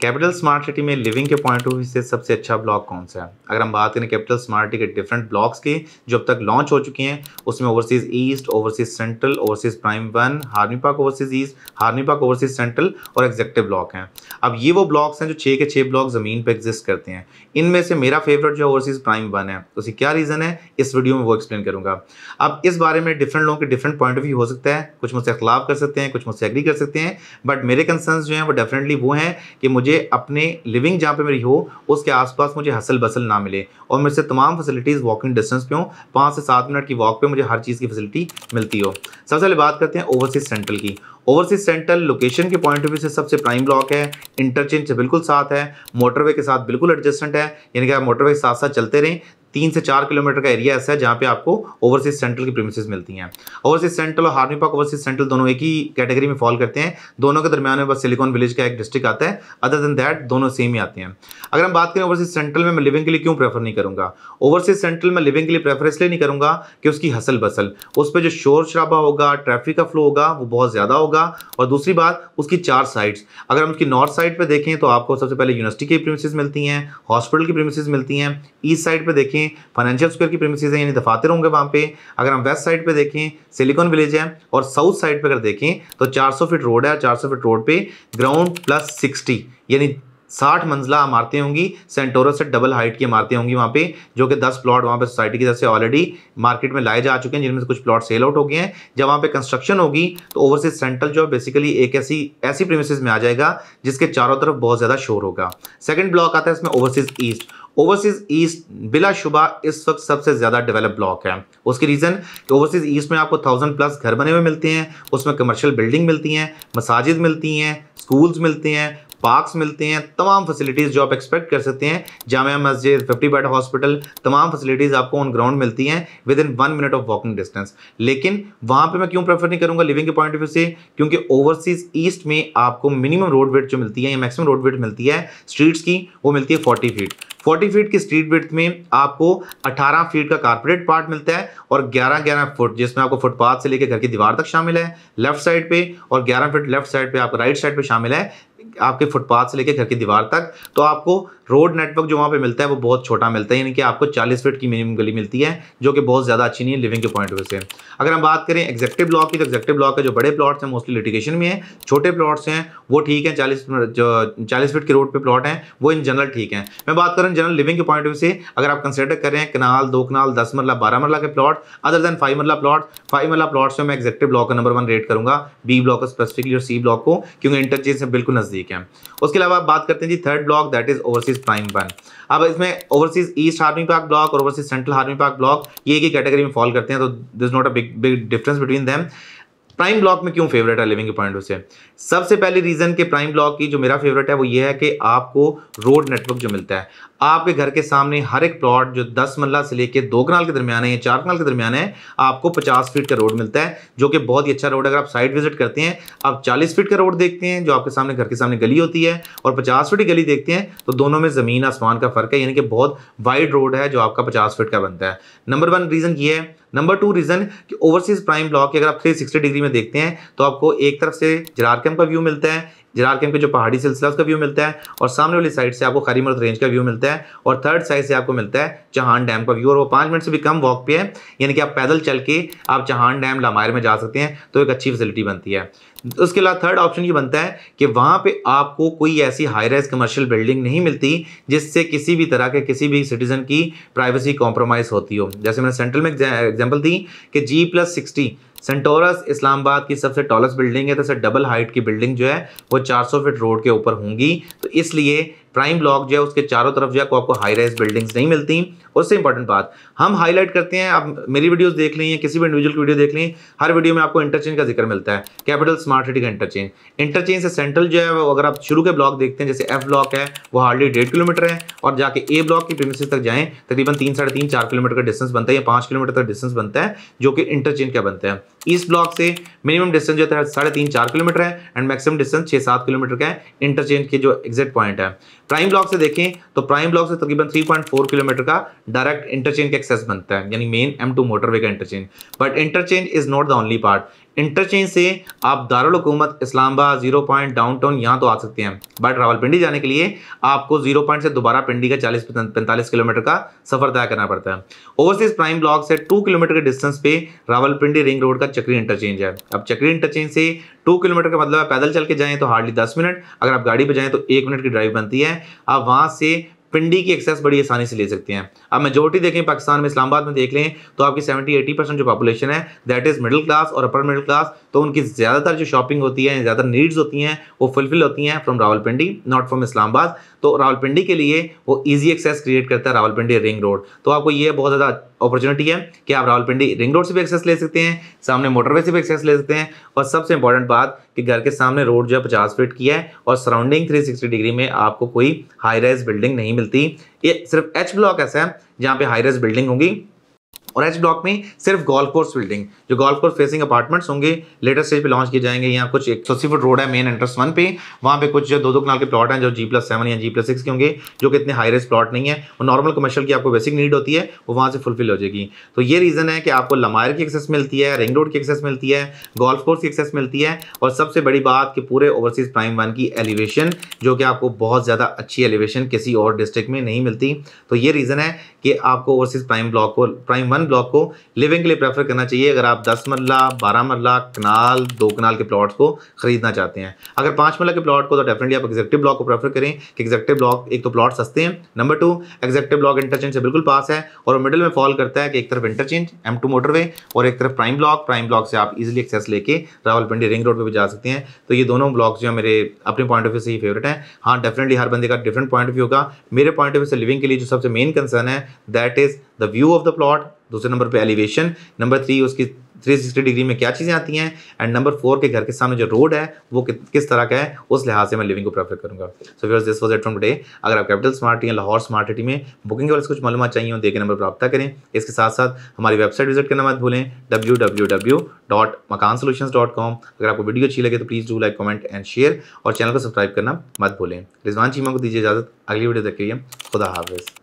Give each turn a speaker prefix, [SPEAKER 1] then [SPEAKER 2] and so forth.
[SPEAKER 1] capital smart city में living के point of view से सबसे अच्छा ब्लॉक कौन सा है अगर हम बात करें कैपिटल स्मार्ट सिटी के डिफरेंट ब्लॉक्स की जो अब तक लॉन्च हो चुके हैं उसमें overseas east overseas central overseas prime one army park overseas east army park overseas central और एग्जेक्टिव ब्लॉक हैं अब ये वो ब्लॉक्स हैं जो छः के छः ब्लॉक ज़मीन पर एग्जिस्ट करते हैं इनमें से मेरा फेवरेट जो ओवरसीज प्राइम वन है उसकी क्या रीज़न है इस वीडियो में वो एक्सप्लेन करूँगा अब इस बारे में डिफरेंट लोगों के डिफरेंट पॉइंट ऑफ व्यू हो सकता है कुछ मुझसे अखलाफ कर सकते हैं कुछ मुझसे एग्री कर सकते हैं बट मेरे कंसर्न जो हैं वो डेफिनेटली वो हैं कि मुझे मुझे अपने लिविंग जहाँ पे मेरी हो उसके आसपास मुझे हसल बसल ना मिले और मेरे से तमाम फैसिलिटीज़ वॉकिंग डिस्टेंस पे हो पाँच से सात मिनट की वॉक पे मुझे हर चीज़ की फैसिलिटी मिलती हो सबसे पहले बात करते हैं ओवरसीज सेंट्रल की ओवरसीज सेंट्रल लोकेशन के पॉइंट ऑफ व्यू से सबसे प्राइम ब्लॉक है इंटरचेंज से बिल्कुल साथ है मोटरवे के साथ बिल्कुल एडजस्टेंट है यानी कि आप मोटरवे के साथ साथ चलते रहें तीन से चार किलोमीटर का एरिया ऐसा है जहाँ पे आपको ओवरसीज सेंट्रल की प्रीमिसेस मिलती हैं ओवरसीज सेंट्रल और हार्मी पार्क ओवरसीज सेंट्रल दोनों एक ही कैटेगरी में फॉल करते हैं दोनों के दरमियान में बस सिलिकॉन विलेज का एक डिस्ट्रिक्ट आता है अदर देन दैट दोनों सेम ही आते हैं अगर हम बात करें ओवरसीज सेंट्रल में मैं लिविंग के लिए क्यों प्रेफर नहीं करूँगा ओवरसीज सेंट्रल में लिविंग के लिए प्रेफर इसलिए नहीं करूँगा कि उसकी हसल बसल उस पर जो शोर शराबा होगा ट्रैफिक का फ्लो होगा वो बहुत ज़्यादा होगा और दूसरी बात उसकी चार साइड्स अगर हम उसकी नॉर्थ साइड पर देखें तो आपको सबसे पहले यूनिवर्सिटी की प्रीमिसेस मिलती हैं हॉस्पिटल की प्रीमिसेस मिलती हैं ईस्ट साइड पर देखें देखें फाइनेंशियल स्क्वेयर की प्रेमिस है यानी दफातर होंगे वहाँ पे अगर हम वेस्ट साइड पे देखें सिलिकॉन विलेज है और साउथ साइड पे अगर देखें तो 400 फीट रोड है 400 फीट रोड पे ग्राउंड प्लस 60 यानी साठ मंजिला इमारतें होंगी सेंटोरस से डबल हाइट की इमारतें होंगी वहाँ पे जो कि दस प्लॉट वहाँ पे सोसाइटी की तरफ से ऑलरेडी मार्केट में लाए जा चुके हैं जिनमें से कुछ प्लॉट सेल आउट हो गए हैं जब वहाँ पे कंस्ट्रक्शन होगी तो ओवरसीज सेंट्रल जो है बेसिकली एक ऐसी ऐसी प्रीमिस में आ जाएगा जिसके चारों तरफ बहुत ज़्यादा शोर होगा सेकेंड ब्लॉक आता है इसमें ओवरसीज ईस्ट ओवरसीज ईस्ट बिलाशुबा इस वक्त सबसे ज़्यादा डेवलप ब्लॉक है उसकी रीज़न कि ओवरसीज़ ईस्ट में आपको थाउजेंड प्लस घर बने हुए मिलते हैं उसमें कमर्शियल बिल्डिंग मिलती हैं मसाजिद मिलती हैं स्कूल्स मिलते हैं पार्क्स मिलते हैं तमाम फैसिलिटीज़ जो आप एक्सपेक्ट कर सकते हैं जाम मस्जिद फिफ्टी बेड हॉस्पिटल तमाम फैसिलिटीज़ आपको ऑन ग्राउंड मिलती हैं within one minute of walking distance लेकिन वहाँ पे मैं क्यों प्रेफर नहीं करूँगा लिविंग के पॉइंट ऑफ व्यू से क्योंकि ओवरसीज ईस्ट में आपको मिनिमम रोड वेट जो मिलती है या मैक्सिमम रोड वेट मिलती है स्ट्रीट्स की वो मिलती है फोर्टी फीट 40 फीट की स्ट्रीट विथ में आपको 18 फीट का कारपोरेट पार्ट मिलता है और 11 11 फुट जिसमें आपको फुटपाथ से लेकर घर की दीवार तक शामिल है लेफ्ट साइड पे और 11 फीट लेफ्ट साइड पे आपको राइट साइड पे शामिल है आपके फुटपाथ से लेकर घर की दीवार तक तो आपको रोड नेटवर्क जो वहाँ पे मिलता है वो बहुत छोटा मिलता है यानी कि आपको 40 फीट की मिनिमम गली मिलती है जो कि बहुत ज़्यादा अच्छी नहीं है लिविंग के पॉइंट ऑफ व्यू से अगर हम बात करें एग्जेक्टिव ब्लॉक की तो एग्जेक्टिव ब्लॉक के जो बड़े प्लॉट्स हैं मोस्टली लिटिगेशन में है छोटे प्लॉट्स हैं वो ठीक है चालीस जो चालीस फीट के रोड पर प्लॉट हैं वो इन जनरल ठीक है मैं बात करूँ जनरल लिविंग के पॉइंट ऑफ व्यू से अगर आप कंसिडर करें कनाल दो कनाल दस मरला बारह मरला के प्लॉट अदर देन फाइव मरला प्लॉट फाइव मरला प्लॉट्स में मैं एग्जेक्टिव ब्लॉक का नंबर वन रेट करूँगा बी ब्लॉक स्पेसिफिकली और सी ब्लॉक को क्योंकि इंटरचेज से बिल्कुल नज़दीक है उसके अलावा बात करते हैं जी third block that is overseas overseas prime one अब इसमें overseas east army park block और overseas central army park block ये एक ही कैटेगरी में फॉल करते हैं तो this not a big big difference between them prime block में क्यों फेवरेट है लिविंग पॉइंट से सबसे पहले रीज़न के प्राइम ब्लॉक की जो मेरा फेवरेट है वो ये है कि आपको रोड नेटवर्क जो मिलता है आपके घर के सामने हर एक प्लॉट जो दस मल्ला से लेकर दो कनाल के दरमियान है या चार कनाल के दरमियान है आपको पचास फीट का रोड मिलता है जो कि बहुत ही अच्छा रोड है अगर आप साइड विजिट करते हैं आप चालीस फीट का रोड देखते हैं जो आपके सामने घर के सामने गली होती है और पचास फीट की गली देखते हैं तो दोनों में ज़मीन आसमान का फ़र्क है यानी कि बहुत वाइड रोड है जो आपका पचास फीट का बनता है नंबर वन रीज़न ये है नंबर टू रीज़न कि ओवरसीज प्राइम ब्लॉक की अगर आप 360 डिग्री में देखते हैं तो आपको एक तरफ से जरारकम का व्यू मिलता है जिरार कैम्प के जो पहाड़ी सिलसिला उसका व्यू मिलता है और सामने वाली साइड से आपको खरी मर्द रेंज का व्यू मिलता है और थर्ड साइड से आपको मिलता है चहान डैम का व्यू और वो पाँच मिनट से भी कम वॉक पे है यानी कि आप पैदल चल के आप चहान डैम लामायर में जा सकते हैं तो एक अच्छी फैसिलिटी बनती है उसके अलावा थर्ड ऑप्शन ये बनता है कि वहाँ पे आपको कोई ऐसी हाई राइज कमर्शियल बिल्डिंग नहीं मिलती जिससे किसी भी तरह के किसी भी सिटीजन की प्राइवेसी कॉम्प्रोमाइज़ होती हो जैसे मैंने सेंट्रल में एग्जाम्पल दी कि G plus sixty Centaurus Islamabad की सबसे टॉलेस्ट बिल्डिंग है तो सर डबल हाइट की बिल्डिंग जो है वो 400 फीट रोड के ऊपर होंगी तो इसलिए प्राइम ब्लॉक जो है उसके चारों तरफ जो है आपको हाई राइज बिल्डिंग्स नहीं मिलती उससे इंपॉर्टेंट बात हम हाईलाइट करते हैं आप मेरी वीडियोस देख लें या किसी भी इंडिविजुअल की वीडियो देख लें हर वीडियो में आपको इंटरचेंज का जिक्र मिलता है कैपिटल स्मार्ट सिटी का इंटरचेंज इंटरचेंज से सेंट्रल जो है वो अगर आप शुरू के ब्लॉक देखते हैं जैसे एफ ब्लॉक है वो हार्डली डेढ़ किलोमीटर है और जाके ए ब्लॉक की प्रीमिस तक जाए तकरीबन तीन साढ़े तीन चार किलोमीटर का डिस्टेंस बनता है या पाँच किलोमीटर तक डिस्टेंस बनता है जो कि इंटरचेंज का बनता है ईस्ट ब्लॉक से मिनिमम डिस्टेंस जो है साढ़े तीन चार किलोमीटर है एंड मैक्सिमम डिस्टेंस छः सात किलोमीटर का है इंटरचेंज के जो एग्जिट पॉइंट है प्राइम ब्लॉक से देखें तो प्राइम ब्लॉक से तकरीबन 3.4 किलोमीटर का डायरेक्ट इंटरचेंज का एक्सेस बनता है यानी मेन एम टू मोटरवे का interchange but interchange is not the only part interchange से आप दारकूमत Islamabad zero point downtown यहाँ तो आ सकते हैं बट रावलपिंडी जाने के लिए आपको जीरो पॉइंट से दोबारा पिंडी का चालीस पैंतालीस किलोमीटर का सफर तय करना पड़ता है ओवरसीज प्राइम ब्लॉक से टू किलोमीटर के डिस्टेंस पे रावलपिंडी रिंग रोड का चक्री इंटरचेंज है अब चक्री इंटरचेंज से टू किलोमीटर का मतलब है पैदल चल के जाएँ तो हार्डली दस मिनट अगर आप गाड़ी पर जाएँ तो एक मिनट की ड्राइव बनती है आप वहाँ से पिंडी की एक्सेस बड़ी आसानी से ले सकते हैं आप मेजोरिटी देखें पाकिस्तान में इस्लामाबाद में देख लें तो आपकी सेवेंटी एटी परसेंट जो पॉपुलेशन है दैट इज़ मिडिल क्लास और अपर मिडिल क्लास तो उनकी ज़्यादातर जो शॉपिंग होती है ज़्यादा नीड्स होती हैं वो फुलफिल होती हैं from Rawalpindi not from Islamabad तो रावलपिंडी के लिए वो ईजी एक्सेस क्रिएट करता है रावलपिंडी रिंग रोड तो आपको ये बहुत ज़्यादा अपॉर्चुनिटी है कि आप रावलपिंडी रिंग रोड से भी एक्सेस ले सकते हैं सामने मोटरवे से भी एक्सेस ले सकते हैं और सबसे इंपॉर्टेंट बात कि घर के सामने रोड जो है पचास फीट की है और सराउंडिंग थ्री डिग्री में आपको कोई हाई राइज बिल्डिंग नहीं मिलती ये सिर्फ एच ब्लॉक ऐसा है जहाँ पे हाई राइज बिल्डिंग होगी और एच ब्लॉक में सिर्फ गोल्फ कोर्स बिल्डिंग जो गोल्फ कोर्स फेसिंग अपार्टमेंट्स होंगे लेटर स्टेज पे लॉन्च किए जाएंगे यहाँ कुछ एक सौ फुट रोड है मेन एंट्रेंस वन पे वहाँ पे कुछ जो दो दो कनाल के प्लॉट हैं जो जी प्लस सेवन या जी प्लस सिक्स के होंगे जो कि इतने हाई रेस प्लॉट नहीं है और नॉर्मल कमर्शियल की आपको बेसिक नीड होती है वो वहाँ से फुलफिल हो जाएगी तो ये रीज़न है कि आपको लमायर की एक्सेस मिलती है रिंग रोड की एक्सेस मिलती है गोल्फ कोर्स की एक्सेस मिलती है और सबसे बड़ी बात कि पूरे ओवरसीज़ प्राइम वन की एलिवेशन जो कि आपको बहुत ज़्यादा अच्छी एलिवेशन किसी और डिस्ट्रिक्ट में नहीं मिलती तो ये रीज़न है कि आपको ओवरसीज़ प्राइम ब्लॉक को प्राइम वन वन ब्लॉक को लिविंग के लिए प्रेफर करना चाहिए अगर आप दस मरला बारह मरला कनाल दो कनाल के प्लॉट्स को खरीदना चाहते हैं अगर पाँच मरला के प्लॉट को तो डेफिनेटली आप एग्जेक्टिव ब्लॉक को प्रेफर करें कि एग्जेक्टिव ब्लॉक एक तो प्लॉट सस्ते हैं number two executive block interchange से बिल्कुल पास है और मिडिल में फॉल करता है कि एक तरफ इंटरचेंज एम टू मोटरवे और एक तरफ प्राइम ब्लॉक प्राइम ब्लॉक से आप इजिली एक्सेस लेके रावलपिंडी रिंग रोड पर भी जा सकते हैं तो ये दोनों ब्लॉक जो है मेरे अपने पॉइंट ऑफ व्यू से ही फेवरेट है हाँ डेफिनेटली हर बंदे का डिफरेंट पॉइंट ऑफ व्यू होगा मेरे पॉइंट ऑफ व्यू से लिविंग के लिए जो सबसे मेन कंसर्न है that is the view of the plot दूसरे नंबर पे एलिवेशन नंबर थ्री उसकी 360 डिग्री में क्या चीज़ें आती हैं एंड नंबर फोर के घर के सामने जो रोड है वो कि, किस तरह का है उस लिहाज से मैं लिविंग को प्रेफर करूँगा सो फिर this was it from today अगर आप कैपिटल स्मार्ट या लाहौर स्मार्ट सिटी में बुकिंग के वाले कुछ मालूम चाहिए हो देखे नंबर पर रब्ता करें इसके साथ साथ हमारी वेबसाइट विजिट करना मत भूलें W W W dot Makaan dot com अगर आपको वीडियो अच्छी लगे तो please do like comment and share और चैनल को सब्सक्राइब करना मत भूलें रिजवान चीमा को दीजिए इजाज़त अगली वीडियो देख के लिए खुदा हाफिज़